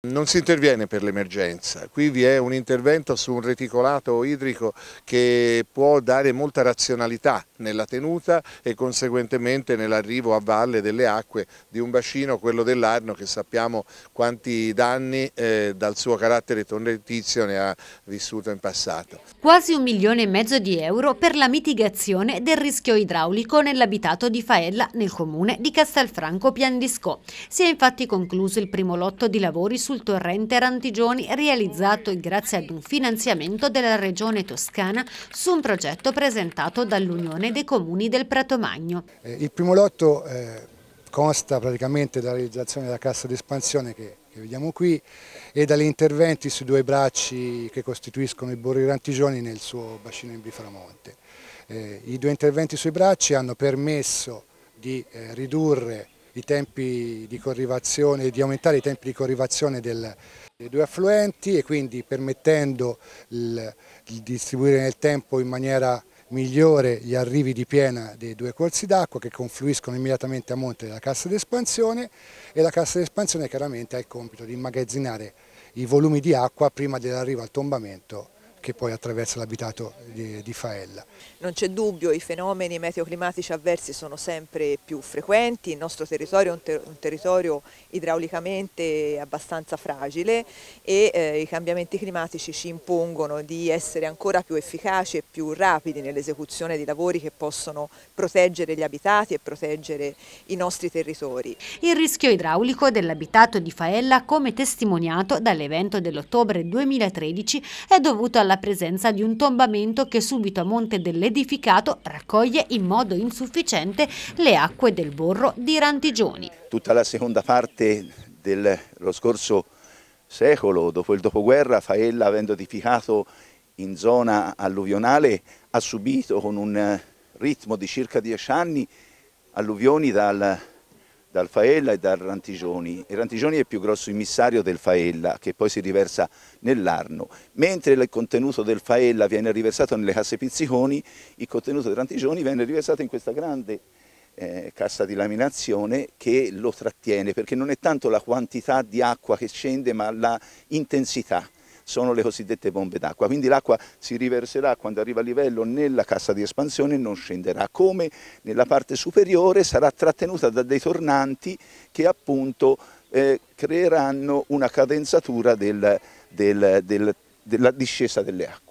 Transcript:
Non si interviene per l'emergenza, qui vi è un intervento su un reticolato idrico che può dare molta razionalità nella tenuta e conseguentemente nell'arrivo a valle delle acque di un bacino, quello dell'Arno, che sappiamo quanti danni eh, dal suo carattere torrentizio ne ha vissuto in passato. Quasi un milione e mezzo di euro per la mitigazione del rischio idraulico nell'abitato di Faella nel comune di Castelfranco Piandisco. Si è infatti concluso il primo lotto di lavori sul torrente Rantigioni realizzato grazie ad un finanziamento della Regione Toscana su un progetto presentato dall'Unione dei Comuni del Prato Magno. Eh, il primo lotto eh, consta praticamente dalla realizzazione della cassa di espansione che, che vediamo qui e dagli interventi sui due bracci che costituiscono il Borri Rantigioni nel suo bacino in Biframonte. Eh, I due interventi sui bracci hanno permesso di eh, ridurre i tempi di corrivazione, di aumentare i tempi di corrivazione del, dei due affluenti e quindi permettendo il, di distribuire nel tempo in maniera migliore gli arrivi di piena dei due corsi d'acqua che confluiscono immediatamente a monte della cassa d'espansione e la cassa d'espansione chiaramente ha il compito di immagazzinare i volumi di acqua prima dell'arrivo al tombamento che poi attraversa l'abitato di, di, Faella. Non c'è dubbio, i fenomeni meteoclimatici avversi sono sempre più frequenti, il nostro territorio è un, ter un territorio idraulicamente abbastanza fragile e eh, i cambiamenti climatici ci impongono di essere ancora più efficaci e più rapidi nell'esecuzione di lavori che possono proteggere gli abitati e proteggere i nostri territori. Il rischio idraulico dell'abitato di Faella, come testimoniato dall'evento dell'ottobre 2013, è dovuto alla presenza di un tombamento che subito a monte dell'edificato raccoglie in modo insufficiente le acque del borro di Rantigioni. Tutta la seconda parte dello scorso secolo, dopo il dopoguerra, Faella avendo edificato in zona alluvionale ha subito con un eh, ritmo di circa dieci anni alluvioni dal dal Faella e dal Rantigioni. Il Rantigioni è il più grosso immissario del Faella che poi si riversa nell'Arno, mentre il contenuto del Faella viene riversato nelle casse Pizziconi, il contenuto del Rantigioni viene riversato in questa grande eh, cassa di laminazione che lo trattiene perché non è tanto la quantità di acqua che scende ma la intensità sono le cosiddette bombe d'acqua, quindi l'acqua si riverserà quando arriva a livello nella cassa di espansione e non scenderà, come nella parte superiore sarà trattenuta da dei tornanti che appunto eh, creeranno una cadenzatura del, del, del, della discesa delle acque.